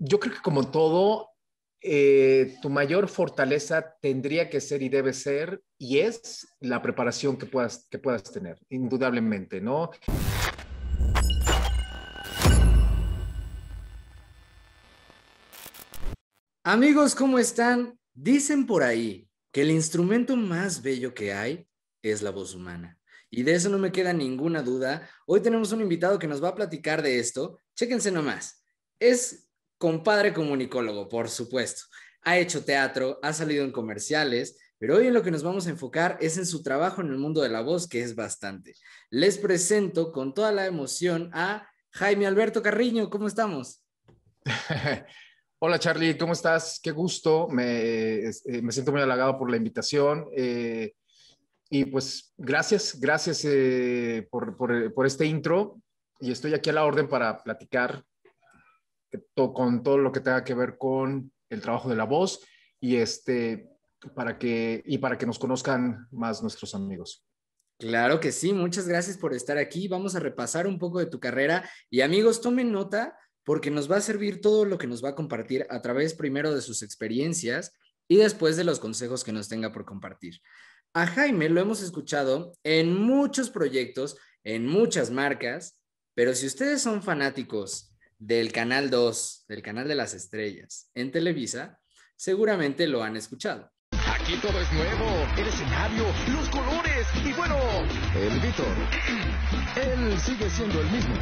yo creo que como todo, eh, tu mayor fortaleza tendría que ser y debe ser, y es la preparación que puedas, que puedas tener, indudablemente, ¿no? Amigos, ¿cómo están? Dicen por ahí que el instrumento más bello que hay es la voz humana. Y de eso no me queda ninguna duda. Hoy tenemos un invitado que nos va a platicar de esto. Chéquense nomás. Es compadre comunicólogo, por supuesto. Ha hecho teatro, ha salido en comerciales, pero hoy en lo que nos vamos a enfocar es en su trabajo en el mundo de la voz, que es bastante. Les presento con toda la emoción a Jaime Alberto Carriño. ¿Cómo estamos? Hola Charlie, ¿cómo estás? Qué gusto. Me, eh, siento muy halagado por la invitación. Eh, y pues gracias, gracias eh, por este intro. Y estoy aquí a la orden para platicar con todo lo que tenga que ver con el trabajo de la voz y este para que y para que nos conozcan más nuestros amigos. Claro que sí, muchas gracias por estar aquí. Vamos a repasar un poco de tu carrera y amigos, tomen nota porque nos va a servir todo lo que nos va a compartir a través primero de sus experiencias y después de los consejos que nos tenga por compartir. A Jaime lo hemos escuchado en muchos proyectos, en muchas marcas, pero si ustedes son fanáticos del Canal 2, del Canal de las Estrellas, en Televisa, seguramente lo han escuchado. Aquí todo es nuevo, el escenario, los colores y bueno, el Víctor, él sigue siendo el mismo.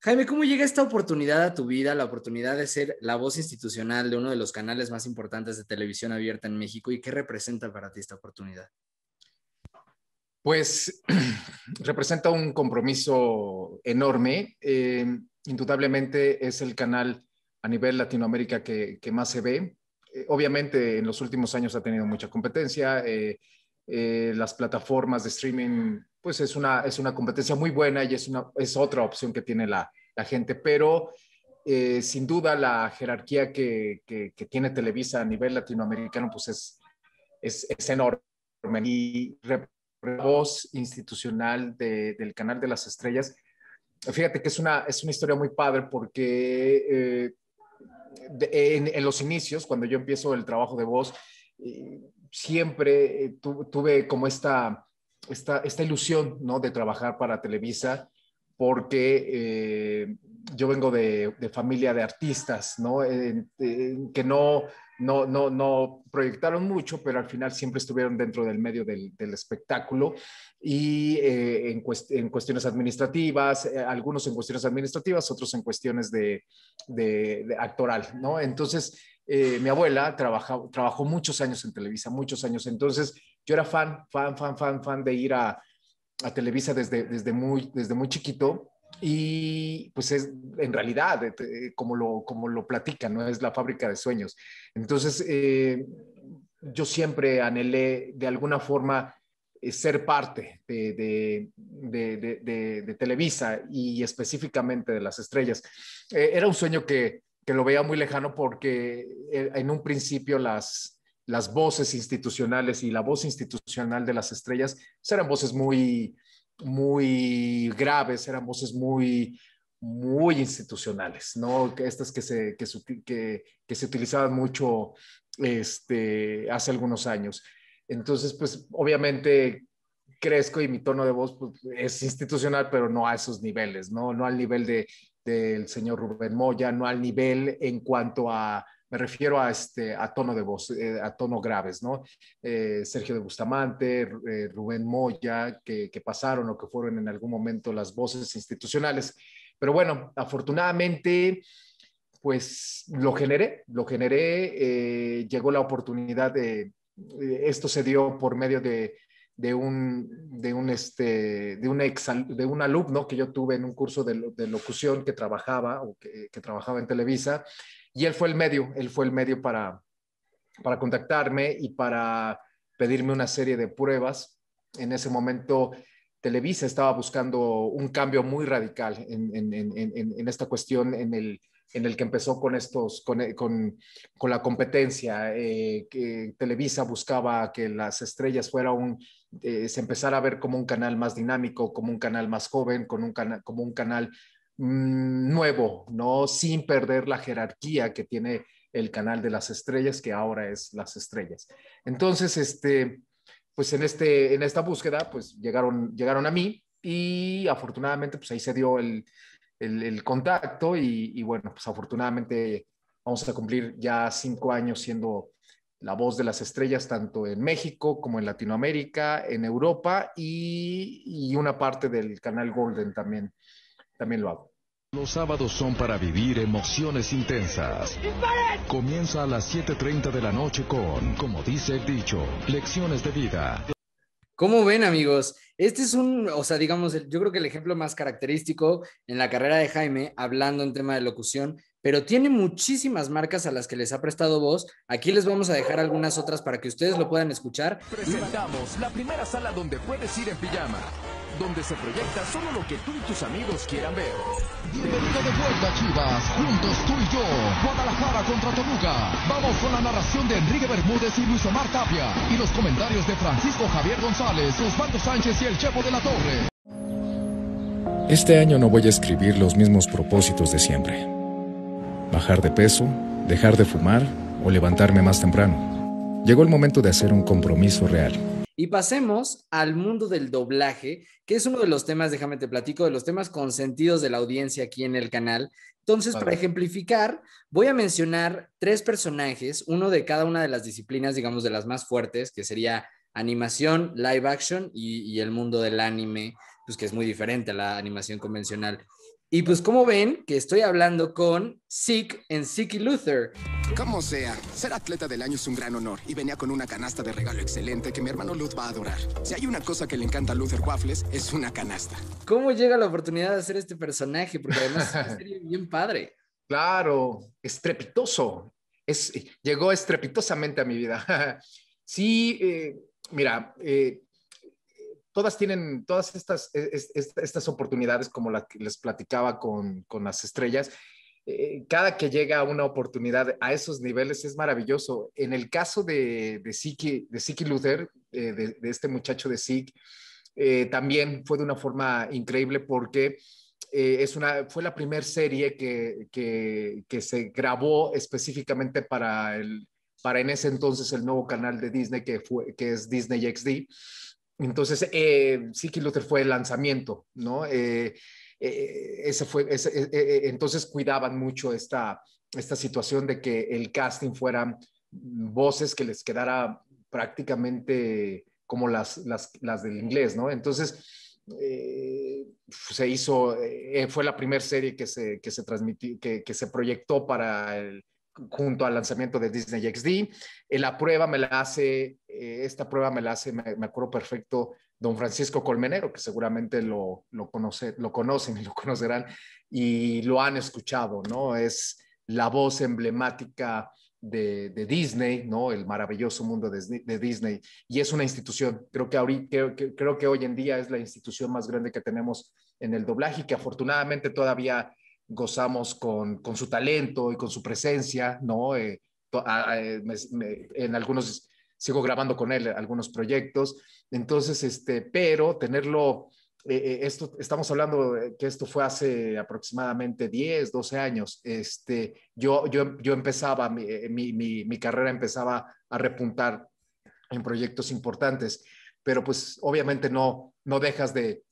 Jaime, ¿cómo llega esta oportunidad a tu vida, la oportunidad de ser la voz institucional de uno de los canales más importantes de televisión abierta en México y qué representa para ti esta oportunidad? Pues representa un compromiso enorme. Eh, indudablemente es el canal a nivel Latinoamérica que, más se ve. Eh, obviamente en los últimos años ha tenido mucha competencia. Eh, eh, las plataformas de streaming, pues es una, es una competencia muy buena y es, una, es otra opción que tiene la, gente, pero sin duda la jerarquía que, tiene Televisa a nivel latinoamericano, pues es, es, enorme. Y voz institucional del canal de las estrellas fíjate que es una, es una historia muy padre porque eh, en, los inicios, cuando yo empiezo el trabajo de voz, eh, siempre eh, tuve como esta, esta, esta ilusión ¿no? de trabajar para Televisa porque eh, yo vengo de, familia de artistas, ¿no? que no, no, no, no, proyectaron mucho, pero al final siempre estuvieron dentro del medio del, espectáculo y eh, en, cuestiones administrativas, eh, algunos en cuestiones administrativas, otros en cuestiones de, actoral, ¿no? Entonces, mi abuela trabajó muchos años en Televisa, muchos años, entonces yo era fan, fan, fan, fan, fan de ir a a Televisa desde, desde, muy, desde muy chiquito y pues es en realidad eh, eh, como lo, como lo platican, ¿no? es la fábrica de sueños. Entonces eh, yo siempre anhelé de alguna forma ser parte de, Televisa y específicamente de las estrellas. era un sueño que, que lo veía muy lejano porque en un principio las, las voces institucionales y la voz institucional de las estrellas pues eran voces muy, muy graves, eran voces muy, muy institucionales, ¿no? Estas que se, que que, se utilizaban mucho este, hace algunos años. Entonces, pues obviamente crezco y mi tono de voz pues, es institucional, pero no a esos niveles, ¿no? No al nivel de, del señor Rubén Moya, no al nivel en cuanto a me refiero a, este, a tono de voz, eh, a tono graves, ¿no? Eh, Sergio de Bustamante, eh, Rubén Moya, que, pasaron o que fueron en algún momento las voces institucionales. Pero bueno, afortunadamente, pues lo generé, lo generé, llegó la oportunidad de, esto se dio por medio de, un, de un, este, de un, ex, de alumno que yo tuve en un curso de, locución que trabajaba, o que, trabajaba en Televisa, y él fue el medio, él fue el medio para, para contactarme y para pedirme una serie de pruebas. En ese momento Televisa estaba buscando un cambio muy radical en, en, en, en esta cuestión, en el, en el que empezó con estos, con, con, con la competencia, eh, que Televisa buscaba que las estrellas fuera un, eh, se empezara a ver como un canal más dinámico, como un canal más joven, con un como un canal Mm, nuevo, no sin perder la jerarquía que tiene el canal de las estrellas, que ahora es las estrellas. Entonces, este, pues en, este, en esta búsqueda, pues llegaron, llegaron a mí y afortunadamente, pues ahí se dio el, el, contacto y, y, bueno, pues afortunadamente vamos a cumplir ya cinco años siendo la voz de las estrellas tanto en México como en Latinoamérica, en Europa y, y una parte del canal Golden también también lo hago. Los sábados son para vivir emociones intensas. Comienza a las 7.30 de la noche con, como dice el dicho, lecciones de vida. como ven amigos? Este es un, o sea, digamos, yo creo que el ejemplo más característico en la carrera de Jaime, hablando en tema de locución, pero tiene muchísimas marcas a las que les ha prestado voz. Aquí les vamos a dejar algunas otras para que ustedes lo puedan escuchar. Presentamos la primera sala donde puedes ir en pijama donde se proyecta solo lo que tú y tus amigos quieran ver. Bienvenido de vuelta, Chivas. Juntos tú y yo. Guadalajara contra Toluca. Vamos con la narración de Enrique Bermúdez y Luis Omar Tapia. Y los comentarios de Francisco Javier González, Osvaldo Sánchez y el Chepo de la Torre. Este año no voy a escribir los mismos propósitos de siempre. Bajar de peso, dejar de fumar o levantarme más temprano. Llegó el momento de hacer un compromiso real y pasemos al mundo del doblaje, que es uno de los temas, déjame te platico, de los temas consentidos de la audiencia aquí en el canal. Entonces, para ejemplificar, voy a mencionar tres personajes, uno de cada una de las disciplinas, digamos, de las más fuertes, que sería animación, live action y, y el mundo del anime, pues que es muy diferente a la animación convencional. Y pues como ven, que estoy hablando con Sick en Sick Luther. Como sea, ser atleta del año es un gran honor y venía con una canasta de regalo excelente que mi hermano Luz va a adorar. Si hay una cosa que le encanta a Luther Waffles, es una canasta. ¿Cómo llega la oportunidad de hacer este personaje? Porque además sería bien padre. Claro, estrepitoso. Es, eh, llegó estrepitosamente a mi vida. sí, eh, mira, eh, todas tienen todas estas, e, estas oportunidades, como la que les platicaba con, con las estrellas, eh, cada que llega una oportunidad a esos niveles es maravilloso. En el caso de, de Siki, de Luther, eh, de, este muchacho de Siki, eh, también fue de una forma increíble porque es una, fue la primera serie que, que, que, se grabó específicamente para, el, para en ese entonces el nuevo canal de Disney que, fue, que es Disney XD entonces, eh, sí que Luther fue el lanzamiento, ¿no? Eh, eh, ese fue, entonces cuidaban mucho esta, esta situación de que el casting fueran voces que les quedara prácticamente como las, las, las del inglés, ¿no? Entonces, se hizo, fue la primera serie que se, que se transmitió, que, que se proyectó para el, junto al lanzamiento de Disney XD. Eh, la prueba me la hace, eh, esta prueba me la hace, me, acuerdo perfecto, don Francisco Colmenero, que seguramente lo, conoce, lo conocen y lo conocerán y lo han escuchado, ¿no? Es la voz emblemática de, Disney, ¿no? El maravilloso mundo de, Disney. Y es una institución, creo que, ahorita, creo que, creo que hoy en día es la institución más grande que tenemos en el doblaje y que afortunadamente todavía gozamos con, su talento y con su presencia, ¿no? Eh, eh, en algunos, sigo grabando con él algunos proyectos, entonces, este, pero tenerlo, eh, esto, estamos hablando que esto fue hace aproximadamente 10, 12 años, este, yo, yo, yo empezaba, mi, mi carrera empezaba a repuntar en proyectos importantes, pero pues obviamente no, no dejas de,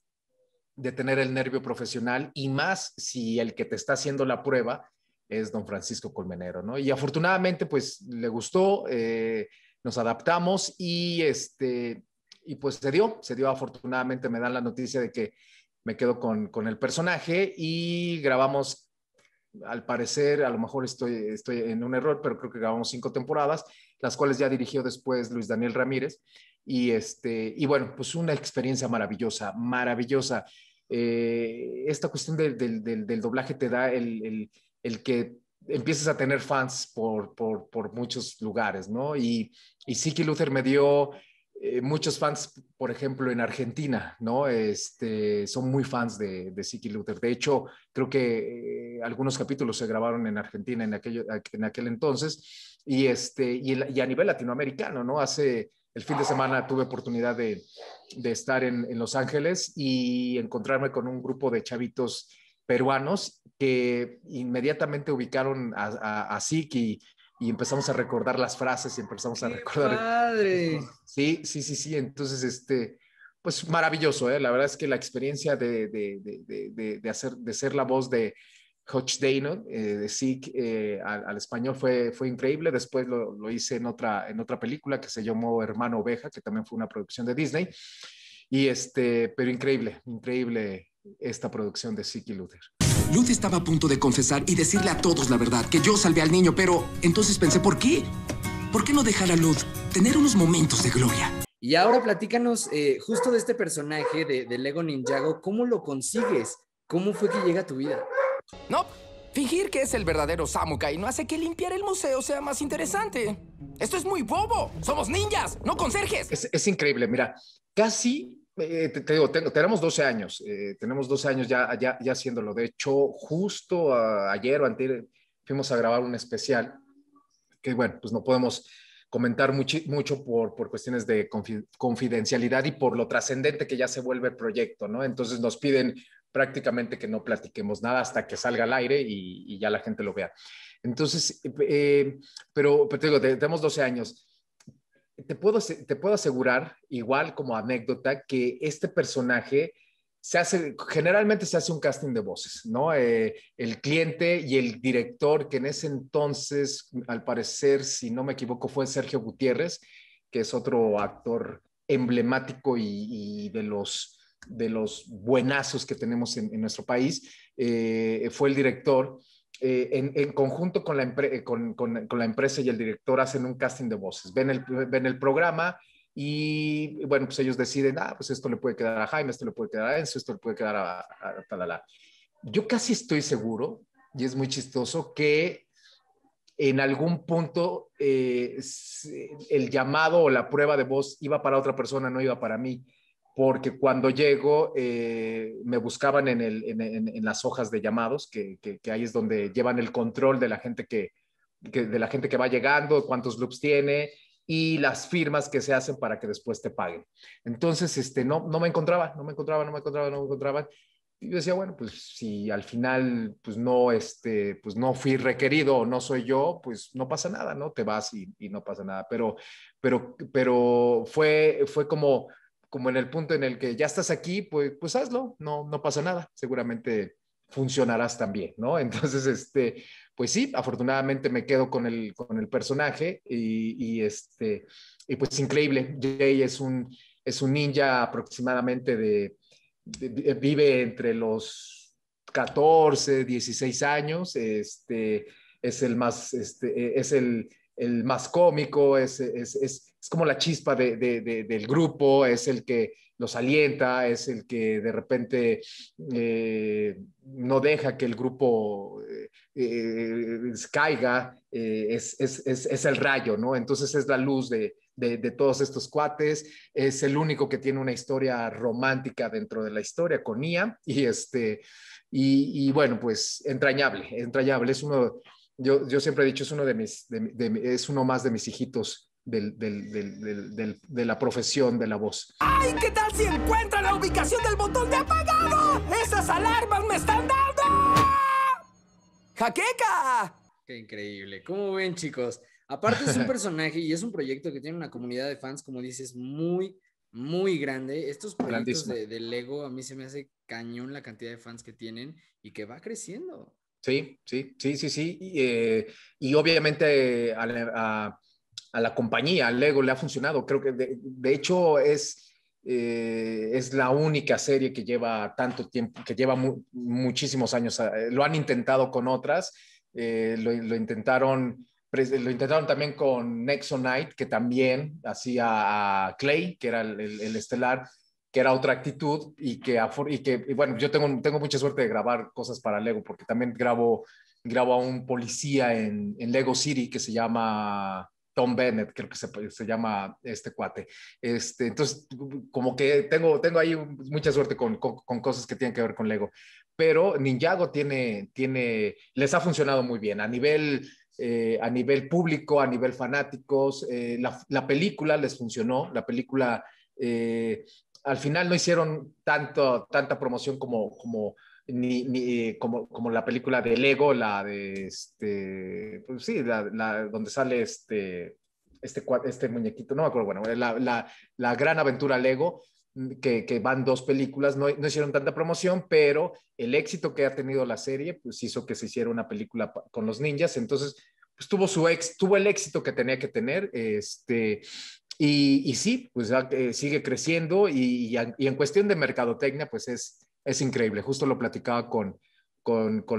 de tener el nervio profesional y más si el que te está haciendo la prueba es don Francisco Colmenero, ¿no? Y afortunadamente, pues le gustó, eh, nos adaptamos y este, y pues se dio, se dio afortunadamente, me dan la noticia de que me quedo con, con el personaje y grabamos, al parecer, a lo mejor estoy, estoy en un error, pero creo que grabamos cinco temporadas las cuales ya dirigió después Luis Daniel Ramírez. Y, este, y bueno, pues una experiencia maravillosa, maravillosa. Eh, esta cuestión del, doblaje te da el, el, el que empiezas a tener fans por, por, por muchos lugares, ¿no? Y, y Luther me dio eh, muchos fans, por ejemplo, en Argentina, ¿no? Este, son muy fans de, de Siki Luther. De hecho, creo que eh, algunos capítulos se grabaron en Argentina en, aquel en aquel entonces y, este, y, a nivel latinoamericano, ¿no? Hace el fin de semana tuve oportunidad de, estar en, Los Ángeles y encontrarme con un grupo de chavitos peruanos que inmediatamente ubicaron a, a, y, empezamos a recordar las frases y empezamos a recordar. padre! Sí, sí, sí, sí. Entonces, este, pues maravilloso, ¿eh? La verdad es que la experiencia de hacer, de ser la voz de, Coach Dano eh, de SIG eh, al, español fue, fue increíble. Después lo, lo, hice en otra, en otra película que se llamó Hermano Oveja, que también fue una producción de Disney. Y este, pero increíble, increíble esta producción de y Luther. Luther estaba a punto de confesar y decirle a todos la verdad, que yo salvé al niño, pero entonces pensé, ¿por qué? ¿Por qué no dejar a Luz tener unos momentos de gloria? Y ahora platícanos eh, justo de este personaje de, de Lego Ninjago, ¿cómo lo consigues? ¿Cómo fue que llega a tu vida? No, fingir que es el verdadero Y no hace que limpiar el museo sea más interesante. Esto es muy bobo. Somos ninjas, no conserjes. Es, increíble, mira, casi... Eh, te, digo, tengo, tenemos 12 años, eh, tenemos 12 años ya, ya, ya haciéndolo. De hecho, justo ah, ayer o antes fuimos a grabar un especial que, bueno, pues no podemos comentar mucho, mucho por, por, cuestiones de confidencialidad y por lo trascendente que ya se vuelve el proyecto, ¿no? Entonces nos piden prácticamente que no platiquemos nada hasta que salga al aire y, ya la gente lo vea. Entonces, eh, eh, pero, te digo, tenemos 12 años. Te puedo, te puedo asegurar, igual como anécdota, que este personaje se hace, generalmente se hace un casting de voces, ¿no? Eh, el cliente y el director, que en ese entonces, al parecer, si no me equivoco, fue Sergio Gutiérrez, que es otro actor emblemático y de los de los buenazos que tenemos en, nuestro país, eh, fue el director. Eh, en, conjunto con la, empresa y el director hacen un casting de voces, ven el, programa y bueno, pues ellos deciden, ah, pues esto le puede quedar a Jaime, esto le puede quedar a Enzo, esto le puede quedar a, talala. Yo casi estoy seguro, y es muy chistoso, que en algún punto eh, el llamado o la prueba de voz iba para otra persona, no iba para mí porque cuando llego eh, me buscaban en, el, en, las hojas de llamados, que, que, ahí es donde llevan el control de la gente que, de la gente que va llegando, cuántos loops tiene y las firmas que se hacen para que después te paguen. Entonces, este, no, no me encontraba, no me encontraba, no me encontraba, no me encontraba. Y yo decía, bueno, pues si al final pues no, este, pues no fui requerido no soy yo, pues no pasa nada, ¿no? Te vas y, y no pasa nada. Pero, pero, pero fue, fue como como en el punto en el que ya estás aquí, pues, pues hazlo, no, no pasa nada, seguramente funcionarás también, ¿no? Entonces, este, pues sí, afortunadamente me quedo con el, con el personaje y, este, pues increíble, Jay es un, es un ninja aproximadamente de, vive entre los 14, 16 años, este, es el más, este, e, es el, el más cómico, es, es, es como la chispa del grupo, es el que los alienta, es el que de repente eh, no deja que el grupo eh, eh, caiga, es, el rayo, ¿no? Entonces es la luz de, todos estos cuates, es el único que tiene una historia romántica dentro de la historia con IA, y este, y, bueno, pues entrañable, entrañable, es uno... Yo, yo siempre he dicho, es uno, de mis, es uno más de mis hijitos del, del, del, de la profesión de la voz. ¡Ay, qué tal si encuentra la ubicación del botón de apagado! ¡Esas alarmas me están dando! ¡Jaqueca! Qué increíble. ¿Cómo ven, chicos? Aparte es un personaje y es un proyecto que tiene una comunidad de fans, como dices, muy, muy grande. Estos proyectos de, Lego a mí se me hace cañón la cantidad de fans que tienen y que va creciendo. Sí, sí, sí, sí, sí. Y, eh, obviamente eh, a a la compañía, a Lego le ha funcionado. Creo que de, hecho es, eh, es la única serie que lleva tanto tiempo, que lleva muchísimos años. Eh, lo han intentado con otras, eh, lo, intentaron. Lo intentaron también con Nexonite, que también hacía a Clay, que era el, estelar, que era otra actitud y que, bueno, yo tengo, tengo mucha suerte de grabar cosas para Lego, porque también grabo, grabo a un policía en Lego City que se llama Tom Bennett, creo que se, se, llama este cuate. Este, entonces, como que tengo, tengo ahí mucha suerte con, con, cosas que tienen que ver con Lego. Pero Ninjago tiene, tiene, les ha funcionado muy bien a nivel, eh, a nivel público, a nivel fanáticos. Eh, la, la, película les funcionó, la película eh, al final no hicieron tanto, tanta promoción como, como, como, la película de Lego, la de este, pues sí, la, donde sale este, este, este muñequito, no me acuerdo, bueno, la, gran aventura Lego, que, van dos películas, no, hicieron tanta promoción, pero el éxito que ha tenido la serie, pues hizo que se hiciera una película con los ninjas, entonces, pues tuvo su ex, tuvo el éxito que tenía que tener, este, y, sí, pues eh, sigue creciendo y, en cuestión de mercadotecnia, pues es, es increíble. Justo lo platicaba con,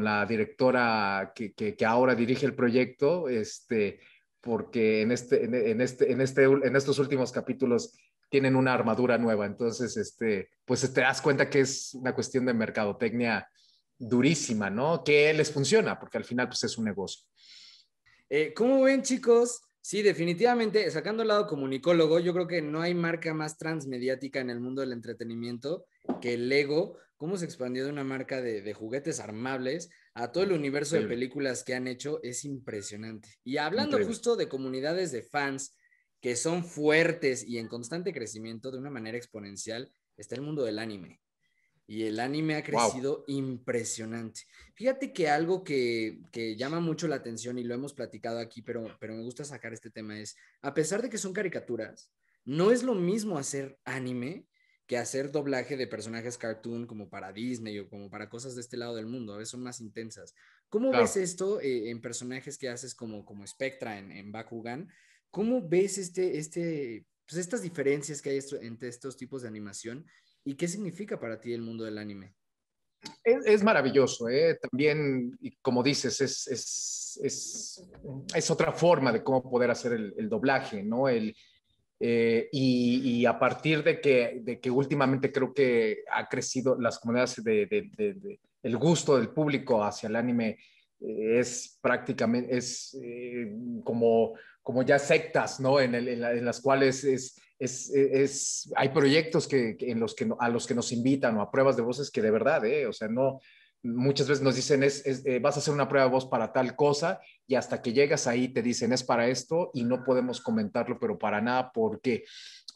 la directora que, ahora dirige el proyecto, este, porque en, este, en, este, este en, estos últimos capítulos tienen una armadura nueva. Entonces, este, pues te das cuenta que es una cuestión de mercadotecnia durísima, ¿no? Que les funciona, porque al final pues es un negocio. Eh, ¿Cómo ven, chicos? Sí, definitivamente, sacando el lado comunicólogo, yo creo que no hay marca más transmediática en el mundo del entretenimiento que Lego, cómo se expandió de una marca de, juguetes armables a todo el universo de películas que han hecho, es impresionante. Y hablando justo de comunidades de fans que son fuertes y en constante crecimiento de una manera exponencial, está el mundo del anime y el anime ha crecido impresionante. Fíjate que algo que, llama mucho la atención y lo hemos platicado aquí, pero, pero me gusta sacar este tema es, a pesar de que son caricaturas, no es lo mismo hacer anime que hacer doblaje de personajes cartoon como para Disney o como para cosas de este lado del mundo, a veces son más intensas. ¿Cómo ves esto eh, en personajes que haces como, como Spectra en, Bakugan? ¿Cómo ves este, este, pues, estas diferencias que hay entre estos tipos de animación ¿Y qué significa para ti el mundo del anime? Es, maravilloso, ¿eh? también, y como dices, es, es, es, es, otra forma de cómo poder hacer el, doblaje, ¿no? El, eh, y, a partir de que, de que últimamente creo que ha crecido las comunidades de, de, el gusto del público hacia el anime eh, es prácticamente es eh, como como ya sectas no en, en las cuales es es, es, hay proyectos que, en los que, a los que nos invitan o a pruebas de voces que de verdad, eh, o sea, no, muchas veces nos dicen, es, eh, vas a hacer una prueba de voz para tal cosa y hasta que llegas ahí te dicen, es para esto y no podemos comentarlo, pero para nada, porque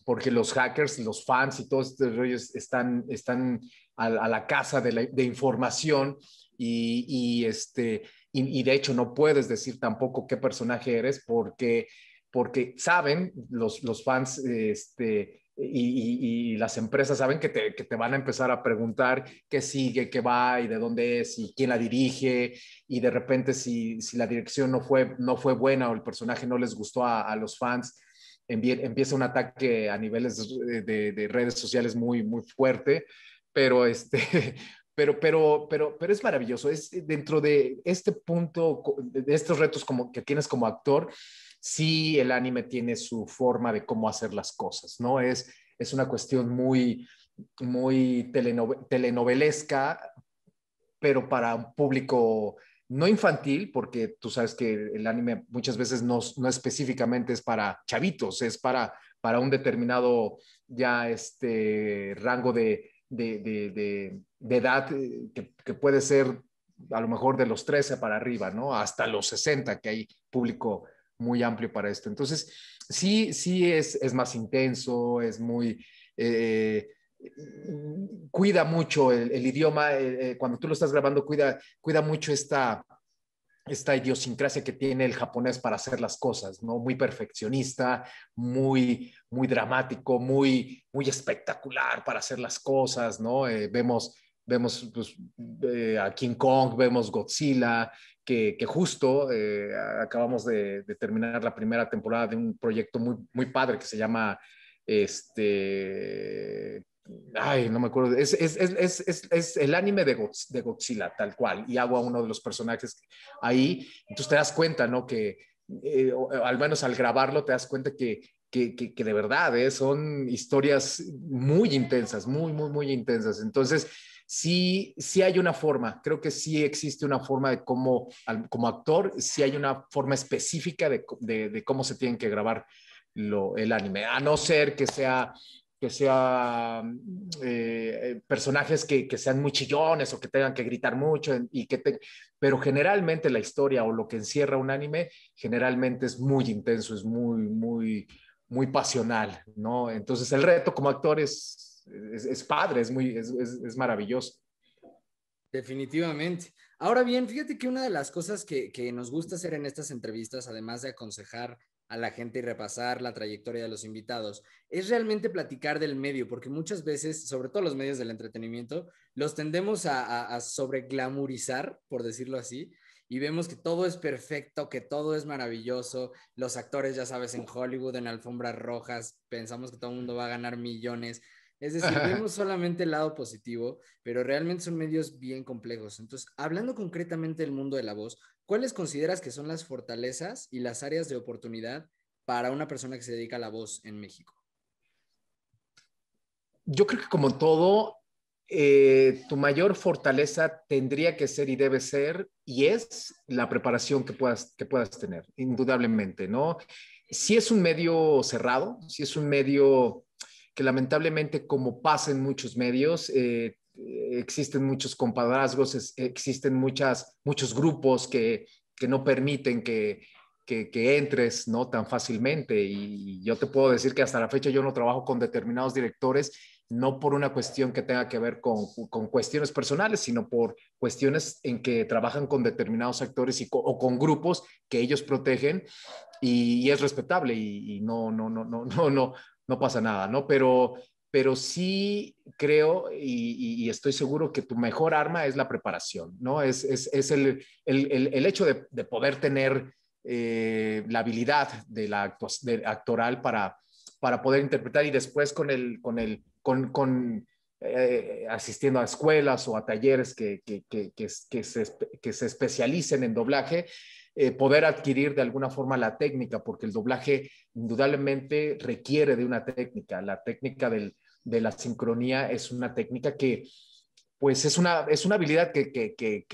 porque los hackers, los fans y todos estos rollos están, están a, la casa de, la, de información y, este, y, de hecho no puedes decir tampoco qué personaje eres porque porque saben, los, los fans este, y, las empresas saben que te, que te, van a empezar a preguntar qué sigue, qué va y de dónde es y quién la dirige y de repente si, si la dirección no fue, no fue buena o el personaje no les gustó a, los fans, empieza un ataque a niveles de, de, redes sociales muy, muy fuerte, pero este... Pero, pero, pero, pero es maravilloso. Es dentro de este punto, de estos retos como que tienes como actor, sí el anime tiene su forma de cómo hacer las cosas, ¿no? Es, una cuestión muy, muy telenovelesca, pero para un público no infantil, porque tú sabes que el anime muchas veces no, no específicamente es para chavitos, es para, para un determinado ya este rango de, edad eh, que, que, puede ser a lo mejor de los 13 para arriba, ¿no? Hasta los 60, que hay público muy amplio para esto. Entonces, sí, sí es, es más intenso, es muy... Eh, cuida mucho el, idioma, eh, eh, cuando tú lo estás grabando, cuida, cuida mucho esta, esta idiosincrasia que tiene el japonés para hacer las cosas, ¿no? Muy perfeccionista, muy, muy dramático, muy, muy espectacular para hacer las cosas, ¿no? vemos vemos pues, a King Kong, vemos Godzilla, que, justo eh, acabamos de, terminar la primera temporada de un proyecto muy, padre que se llama, este, ay, no me acuerdo, es, es, el anime de, Godzilla, tal cual, y hago a uno de los personajes ahí, entonces te das cuenta, ¿no? Que eh, al menos al grabarlo te das cuenta que que, de verdad eh, son historias muy intensas, muy, muy, muy intensas. Entonces, sí, sí hay una forma, creo que sí existe una forma de cómo, como actor, si hay una forma específica de, cómo se tienen que grabar el anime, a no ser que sea que sea mm, eh, eh, personajes que, sean muy chillones o que tengan que gritar mucho y que te... pero generalmente la historia o lo que encierra un anime generalmente es muy intenso es muy muy muy pasional no entonces el reto como actor es es, padre, es, muy, es, maravilloso. Definitivamente. Ahora bien, fíjate que una de las cosas que, nos gusta hacer en estas entrevistas, además de aconsejar a la gente y repasar la trayectoria de los invitados, es realmente platicar del medio, porque muchas veces, sobre todo los medios del entretenimiento, los tendemos a, a, a sobreglamurizar, por decirlo así, y vemos que todo es perfecto, que todo es maravilloso, los actores, ya sabes, en Hollywood, en alfombras rojas, pensamos que todo el mundo va a ganar millones, es decir, vemos solamente el lado positivo, pero realmente son medios bien complejos. Entonces, hablando concretamente del mundo de la voz, ¿cuáles consideras que son las fortalezas y las áreas de oportunidad para una persona que se dedica a la voz en México? Yo creo que como todo, eh, tu mayor fortaleza tendría que ser y debe ser, y es la preparación que puedas, que puedas tener, indudablemente, ¿no? Si es un medio cerrado, si es un medio que lamentablemente, como pasa en muchos medios, eh, existen muchos compadrazgos, existen muchas, muchos grupos que, no permiten que, entres no tan fácilmente. Y, yo te puedo decir que hasta la fecha yo no trabajo con determinados directores, no por una cuestión que tenga que ver con, cuestiones personales, sino por cuestiones en que trabajan con determinados actores y o con grupos que ellos protegen. Y, es respetable y, y, no, no, no, no, no, no, no pasa nada, ¿no? Pero, pero sí creo y, estoy seguro que tu mejor arma es la preparación, ¿no? Es, el, hecho de, poder tener eh, la habilidad de la actoral para, para poder interpretar y después con con con, eh, asistiendo a escuelas o a talleres que, que, se, que se especialicen en doblaje, eh, poder adquirir de alguna forma la técnica, porque el doblaje indudablemente requiere de una técnica. La técnica de la sincronía es una técnica que, pues, es una, es una habilidad que, que, que,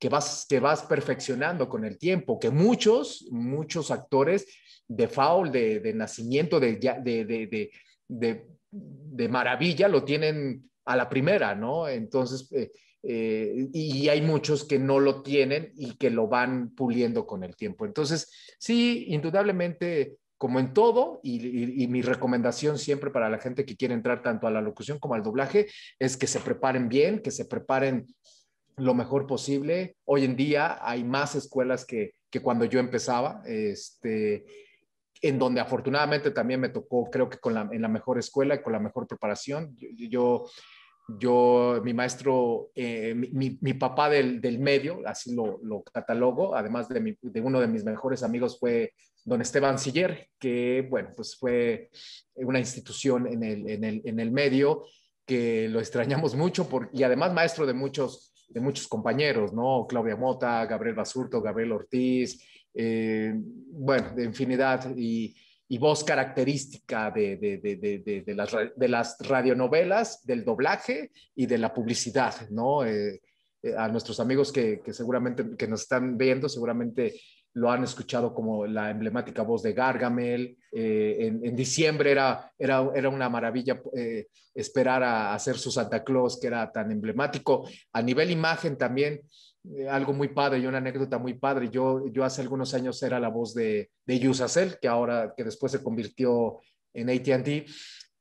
que, vas, que vas perfeccionando con el tiempo, que muchos, muchos actores de foul, de, de nacimiento, de, de, de, maravilla, lo tienen a la primera, ¿no? Entonces... Eh, eh, y hay muchos que no lo tienen y que lo van puliendo con el tiempo. Entonces, sí, indudablemente, como en todo, y, mi recomendación siempre para la gente que quiere entrar tanto a la locución como al doblaje, es que se preparen bien, que se preparen lo mejor posible. Hoy en día hay más escuelas que, cuando yo empezaba, este, en donde afortunadamente también me tocó, creo que con la, en la mejor escuela y con la mejor preparación. yo yo, mi maestro, eh, mi, papá del, medio, así lo, catalogo, además de, uno de mis mejores amigos fue don Esteban Siller, que bueno, pues fue una institución en el, en el, medio que lo extrañamos mucho y además maestro de muchos, de muchos compañeros, ¿no? Claudia Mota, Gabriel Basurto, Gabriel Ortiz, eh, bueno, de infinidad y y voz característica de, las, de las radionovelas, del doblaje y de la publicidad, ¿no? Eh, eh, a nuestros amigos que, seguramente que nos están viendo, seguramente lo han escuchado como la emblemática voz de Gargamel. Eh, en, diciembre era, era, era una maravilla esperar a hacer su Santa Claus, que era tan emblemático. A nivel imagen también, eh, algo muy padre y una anécdota muy padre. Yo, yo hace algunos años era la voz de, de Usacell, que ahora, que después se convirtió en ATT.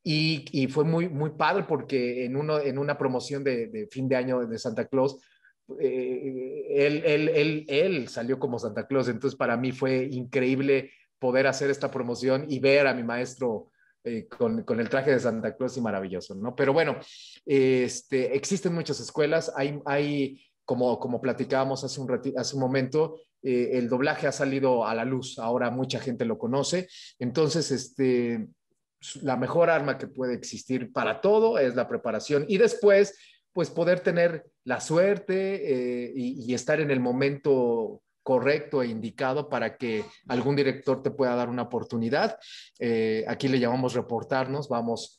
Y, y, fue muy, muy padre porque en, uno, en una promoción de, fin de año de Santa Claus, eh, él, él, él, él, salió como Santa Claus. Entonces, para mí fue increíble poder hacer esta promoción y ver a mi maestro eh, con, con, el traje de Santa Claus y maravilloso, ¿no? Pero bueno, este, existen muchas escuelas, hay, hay como, platicábamos hace un, un momento, eh, el doblaje ha salido a la luz, ahora mucha gente lo conoce. Entonces, este, la mejor arma que puede existir para todo es la preparación y después, pues poder tener la suerte eh, y, estar en el momento correcto e indicado para que algún director te pueda dar una oportunidad. Eh, aquí le llamamos reportarnos, vamos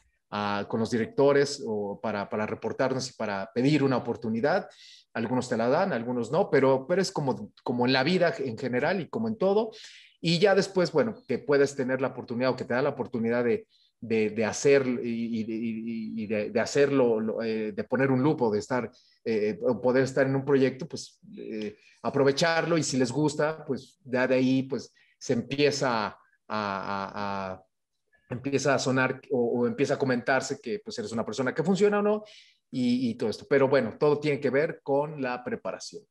con los directores para, para reportarnos y para pedir una oportunidad algunos te la dan, algunos no, pero, pero es como, como en la vida en general y como en todo. Y ya después, bueno, que puedes tener la oportunidad o que te da la oportunidad de, de, hacer y, de, hacerlo, eh, de poner un lupo, de estar, eh, poder estar en un proyecto, pues eh, aprovecharlo y si les gusta, pues ya de ahí, pues se empieza a, empieza a sonar o, o, empieza a comentarse que pues eres una persona que funciona o no y, todo esto. Pero bueno, todo tiene que ver con la preparación.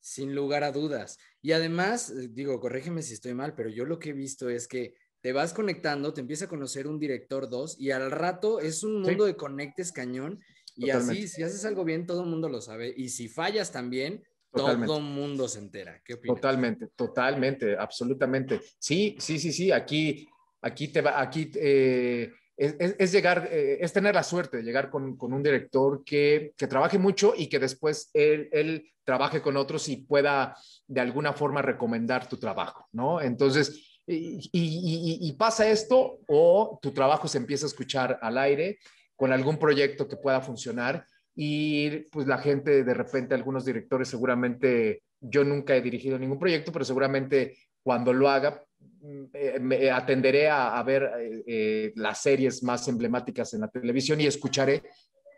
Sin lugar a dudas. Y además, eh, digo, corrígeme si estoy mal, pero yo lo que he visto es que te vas conectando, te empieza a conocer un director dos y al rato es un mundo de conectes cañón y así si haces algo bien todo el mundo lo sabe y si fallas también Todo el mundo se entera. ¿Qué opinas? Totalmente, totalmente, absolutamente. Sí, sí, sí, sí. Aquí, aquí te va, aquí eh, es, llegar, eh, es tener la suerte de llegar con, un director que, trabaje mucho y que después él, trabaje con otros y pueda de alguna forma recomendar tu trabajo, ¿no? Entonces, y, y pasa esto o tu trabajo se empieza a escuchar al aire con algún proyecto que pueda funcionar y pues la gente de repente, algunos directores seguramente, yo nunca he dirigido ningún proyecto, pero seguramente cuando lo haga, Mm, eh, me atenderé a, ver eh, eh, las series más emblemáticas en la televisión y escucharé.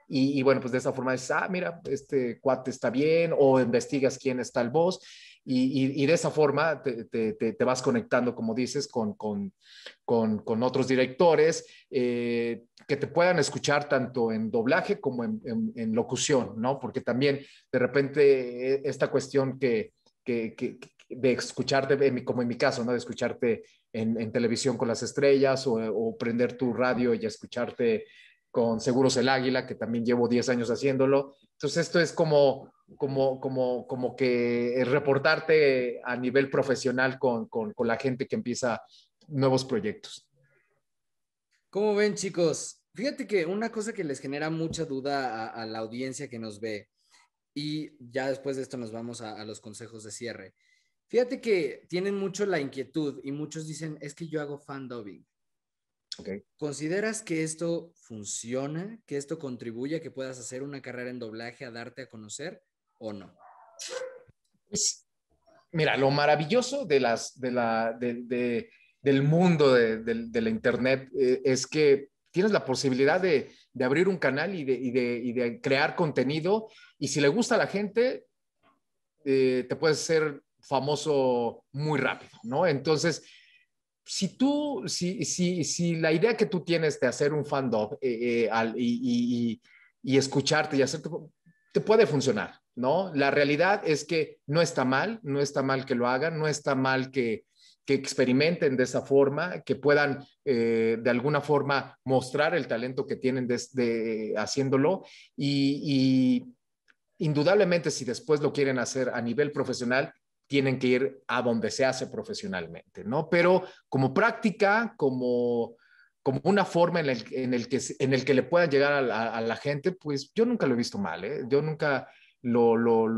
Y, bueno, pues de esa forma es, ah, mira, este cuate está bien, o investigas quién está el voz, y, de esa forma te, vas conectando, como dices, con, con, otros directores que te puedan escuchar tanto en doblaje como en, locución, ¿no? Porque también de repente e, esta cuestión que, de escucharte, como en mi caso, ¿no? De escucharte en, televisión con las estrellas o, prender tu radio y escucharte con Seguros el Águila, que también llevo 10 años haciéndolo. Entonces esto es como, como, como, como que reportarte a nivel profesional con, la gente que empieza nuevos proyectos. ¿Cómo ven chicos? Fíjate que una cosa que les genera mucha duda a, la audiencia que nos ve, y ya después de esto nos vamos a los consejos de cierre. Fíjate que tienen mucho la inquietud y muchos dicen, es que yo hago fan dubbing. Okay. ¿Consideras que esto funciona, que esto contribuye a que puedas hacer una carrera en doblaje, a darte a conocer o no? Pues, mira, lo maravilloso del mundo de, la Internet eh, es que tienes la posibilidad de, abrir un canal y, de, crear contenido y si le gusta a la gente, eh, te puedes ser famoso muy rápido, ¿no? Entonces, si tú, si, si, si la idea que tú tienes de hacer un fandom eh, eh, y, escucharte y hacerte, te puede funcionar, ¿no? La realidad es que no está mal, no está mal que lo hagan, no está mal que, experimenten de esa forma, que puedan eh, de alguna forma mostrar el talento que tienen desde haciéndolo y, y indudablemente si después lo quieren hacer a nivel profesional, tienen que ir a donde se hace profesionalmente, ¿no? Pero como práctica, como, como una forma en el, que, en el que le puedan llegar a la, gente, pues yo nunca lo he visto mal, ¿eh? Yo nunca lo, lo,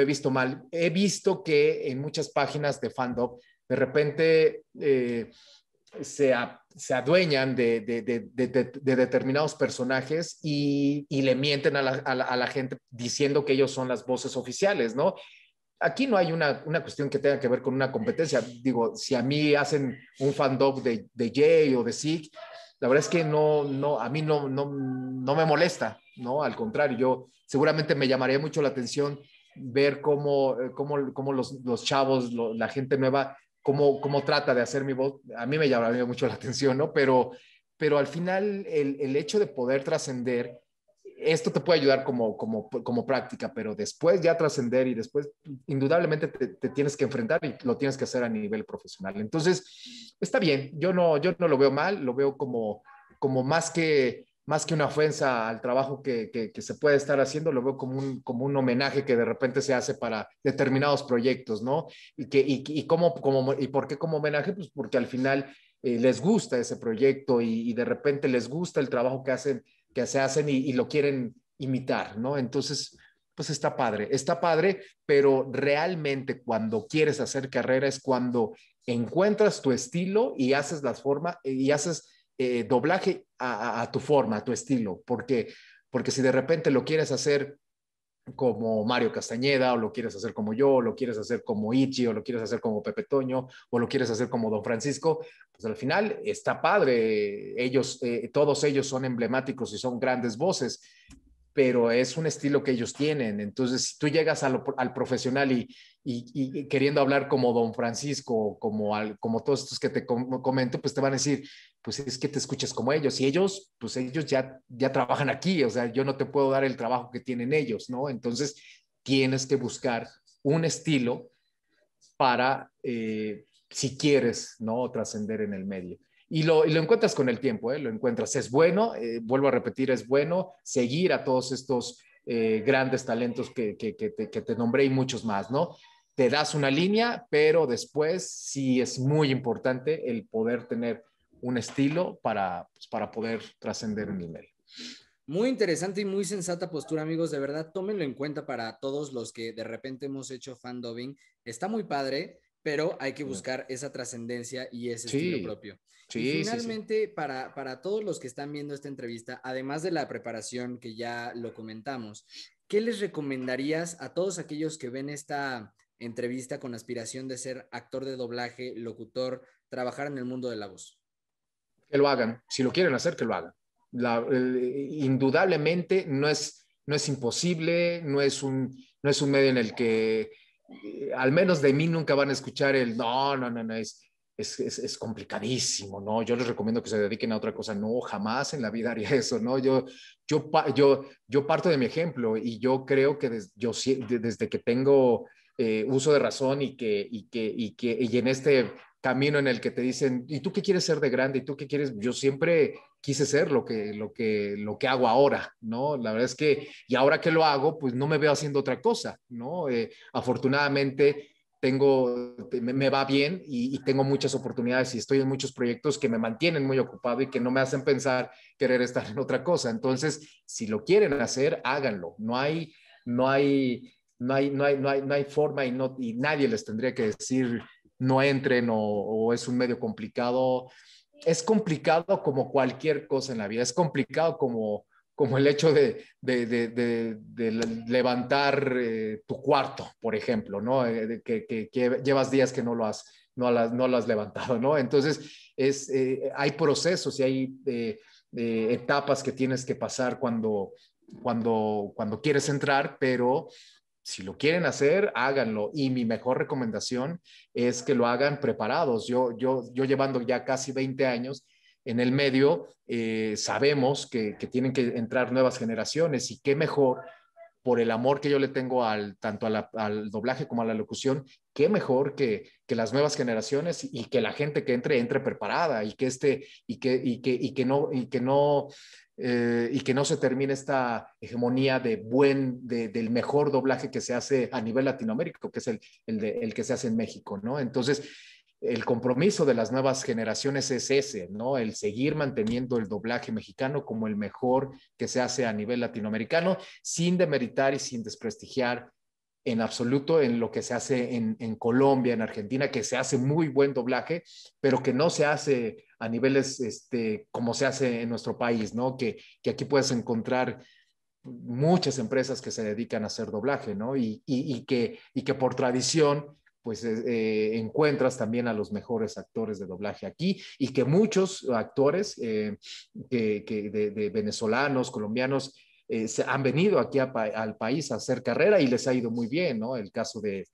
he visto mal. He visto que en muchas páginas de fandom, de repente... Eh, se, adueñan de, de, de, de determinados personajes y, le mienten a la, gente diciendo que ellos son las voces oficiales, ¿no? aquí no hay una, cuestión que tenga que ver con una competencia. Digo, si a mí hacen un fandom de, de Jay o de Zig, la verdad es que no, no, a mí no, no, me molesta, ¿no? Al contrario, yo seguramente me llamaría mucho la atención ver cómo, eh, cómo, cómo los, chavos, la gente nueva, cómo, cómo trata de hacer mi voz. A mí me llamaría mucho la atención, ¿no? Pero, pero al final el, el hecho de poder trascender esto te puede ayudar como, como, como práctica, pero después ya trascender y después indudablemente te, tienes que enfrentar y lo tienes que hacer a nivel profesional. Entonces, está bien, yo no, yo no lo veo mal, lo veo como, como más, que, más que una ofensa al trabajo que, se puede estar haciendo, lo veo como un, como un homenaje que de repente se hace para determinados proyectos, ¿no? Y, que, y, como, ¿y por qué como homenaje? Pues porque al final... Eh, les gusta ese proyecto y, de repente les gusta el trabajo que hacen que se hacen y, lo quieren imitar, ¿no? Entonces, pues está padre, está padre, pero realmente cuando quieres hacer carrera es cuando encuentras tu estilo y haces la forma eh, y haces eh, doblaje a, a, tu forma, a tu estilo, porque, porque si de repente lo quieres hacer como Mario Castañeda, o lo quieres hacer como yo, lo quieres hacer como Ichi, o lo quieres hacer como Pepe Toño, o lo quieres hacer como Don Francisco, pues al final está padre. Ellos, eh, todos ellos son emblemáticos y son grandes voces, pero es un estilo que ellos tienen. Entonces, si tú llegas al profesional y, y, queriendo hablar como don Francisco, como, al, como todos estos que te comento, pues te van a decir, pues es que te escuchas como ellos. Y ellos, pues ellos ya, ya trabajan aquí, o sea, yo no te puedo dar el trabajo que tienen ellos, ¿no? Entonces, tienes que buscar un estilo para, eh, si quieres, ¿no? Trascender en el medio. Y lo, y lo, encuentras con el tiempo, ¿eh? Lo encuentras. Es bueno, eh, vuelvo a repetir, es bueno seguir a todos estos eh, grandes talentos que, que, que te nombré y muchos más, ¿no? te das una línea, pero después sí es muy importante el poder tener un estilo para, pues, para poder trascender un nivel. Muy interesante y muy sensata postura, amigos. De verdad, tómenlo en cuenta para todos los que de repente hemos hecho fan dubbing. Está muy padre, pero hay que buscar esa trascendencia y ese estilo propio. y finalmente, Para, para todos los que están viendo esta entrevista, además de la preparación que ya lo comentamos, ¿qué les recomendarías a todos aquellos que ven esta entrevista con aspiración de ser actor de doblaje, locutor, trabajar en el mundo de la voz? Que lo hagan. Si lo quieren hacer, que lo hagan. indudablemente no es, no es imposible, no es, un, no es un medio en el que, eh, al menos de mí, nunca van a escuchar el no, no, no, no, es, es, es, complicadísimo, ¿no? Yo les recomiendo que se dediquen a otra cosa. No, jamás en la vida haría eso, ¿no? Yo, yo, yo, yo parto de mi ejemplo y yo creo que yo, desde que tengo eh, uso de razón y que, y que, y que, y en este camino en el que te dicen, ¿y tú qué quieres ser de grande? ¿Y tú qué quieres? Yo siempre quise ser lo que, lo que, lo que hago ahora, ¿no? La verdad es que, y ahora que lo hago, pues no me veo haciendo otra cosa, ¿no? Eh, afortunadamente tengo, me, va bien y, y, tengo muchas oportunidades y estoy en muchos proyectos que me mantienen muy ocupado y que no me hacen pensar querer estar en otra cosa. Entonces, si lo quieren hacer, háganlo. No hay, no hay no hay, no hay, forma y, nadie les tendría que decir no entren o, es un medio complicado. Es complicado como cualquier cosa en la vida, es complicado como, como el hecho de, levantar eh, tu cuarto, por ejemplo, ¿no? Eh, que, llevas días que no lo has, no no lo has levantado, ¿no? Entonces, es, eh, hay procesos y hay etapas que tienes que pasar cuando, cuando, cuando quieres entrar, pero si lo quieren hacer, háganlo. Y mi mejor recomendación es que lo hagan preparados. Yo, yo, yo llevando ya casi 20 años en el medio, eh, sabemos que, que, tienen que entrar nuevas generaciones y qué mejor por el amor que yo le tengo al, tanto al doblaje como a la locución, qué mejor que, que las nuevas generaciones y que la gente que entre entre preparada y que este, y que y que no y que no eh, y que no se termine esta hegemonía de buen del mejor doblaje que se hace a nivel latinoamérico, que es el, el que se hace en México no entonces el compromiso de las nuevas generaciones es ese, ¿no? El seguir manteniendo el doblaje mexicano como el mejor que se hace a nivel latinoamericano, sin demeritar y sin desprestigiar en absoluto en lo que se hace en, Colombia, en Argentina, que se hace muy buen doblaje, pero que no se hace a niveles este, como se hace en nuestro país, ¿no? Que, aquí puedes encontrar muchas empresas que se dedican a hacer doblaje, ¿no? que, y que por tradición pues eh, encuentras también a los mejores actores de doblaje aquí y que muchos actores eh, de, venezolanos, colombianos, eh, se han venido aquí al país a hacer carrera y les ha ido muy bien, ¿no? El caso de,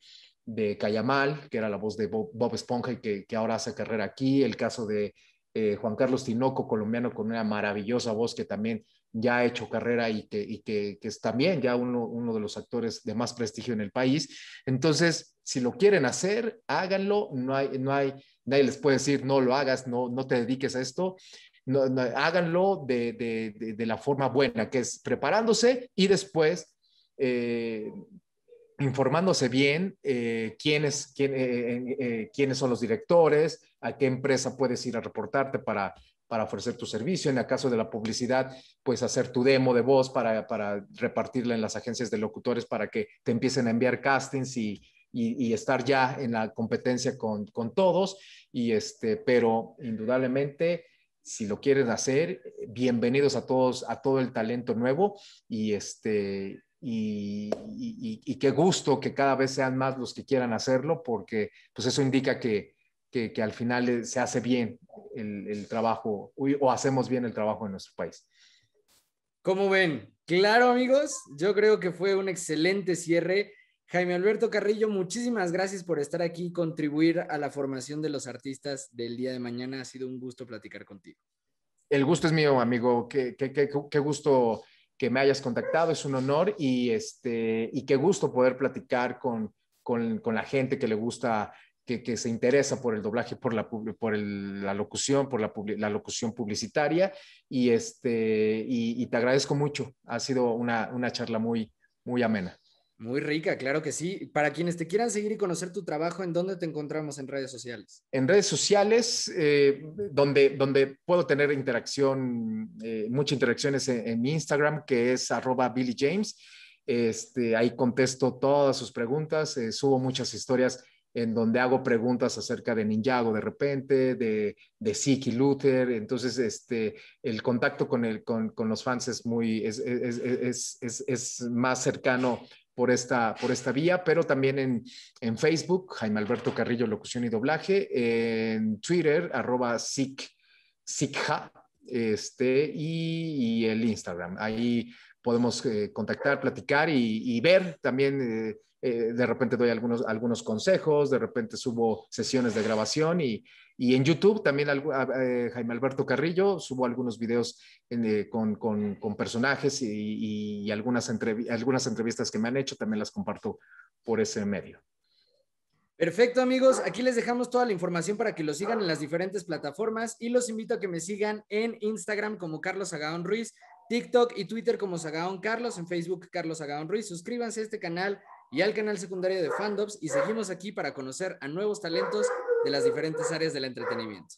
de Cayamal, que era la voz de Bob, Bob Esponja y que, ahora hace carrera aquí, el caso de eh, Juan Carlos Tinoco, colombiano, con una maravillosa voz que también ya ha hecho carrera y que, que, es también ya uno, de los actores de más prestigio en el país. Entonces, si lo quieren hacer, háganlo, no hay, no hay, nadie les puede decir, no lo hagas, no, te dediques a esto. háganlo de, la forma buena, que es preparándose y después eh, informándose bien quiénes, eh, quién, eh, eh, quiénes son los directores, a qué empresa puedes ir a reportarte para, para ofrecer tu servicio. En el caso de la publicidad, pues hacer tu demo de voz para, repartirla en las agencias de locutores para que te empiecen a enviar castings y, estar ya en la competencia con, con, todos. Y este, pero indudablemente, si lo quieren hacer, bienvenidos a todos, a todo el talento nuevo y este y, qué gusto que cada vez sean más los que quieran hacerlo, porque pues eso indica que, al final se hace bien el, trabajo o hacemos bien el trabajo en nuestro país. como ven? Claro, amigos, yo creo que fue un excelente cierre. Jaime Alberto Carrillo, muchísimas gracias por estar aquí y contribuir a la formación de los artistas del día de mañana. Ha sido un gusto platicar contigo. El gusto es mío, amigo. Qué, qué, qué, qué gusto que me hayas contactado, es un honor y, este, y qué gusto poder platicar con, con, la gente que le gusta, que, que, se interesa por el doblaje, por la, por la locución, por la, la, locución publicitaria y, este, y, y, te agradezco mucho. Ha sido una, una charla muy, muy amena. Muy rica, claro que sí. Para quienes te quieran seguir y conocer tu trabajo, ¿en dónde te encontramos en redes sociales? En redes sociales, eh, donde, donde puedo tener interacción, eh, muchas interacciones en, mi Instagram, que es arroba Billy James. Este, ahí contesto todas sus preguntas, eh, subo muchas historias en donde hago preguntas acerca de Ninjago de repente, de, de Siki Luther. Entonces, este, el contacto con, con, los fans es, muy, es, es más cercano por esta, por esta vía, pero también en, en Facebook, Jaime Alberto Carrillo, locución y doblaje, en Twitter, arroba SIC, este, y, el Instagram. Ahí podemos eh, contactar, platicar y, ver también eh, eh, de repente doy algunos, algunos consejos, de repente subo sesiones de grabación y, en YouTube también ah, eh, Jaime Alberto Carrillo subo algunos videos eh, con, personajes y, algunas, algunas entrevistas que me han hecho también las comparto por ese medio. Perfecto amigos, aquí les dejamos toda la información para que lo sigan en las diferentes plataformas y los invito a que me sigan en Instagram como Carlos Agaón Ruiz, TikTok y Twitter como Sagaón Carlos, en Facebook Carlos Agaón Ruiz. Suscríbanse a este canal, y al canal secundario de Fandops, y seguimos aquí para conocer a nuevos talentos de las diferentes áreas del entretenimiento.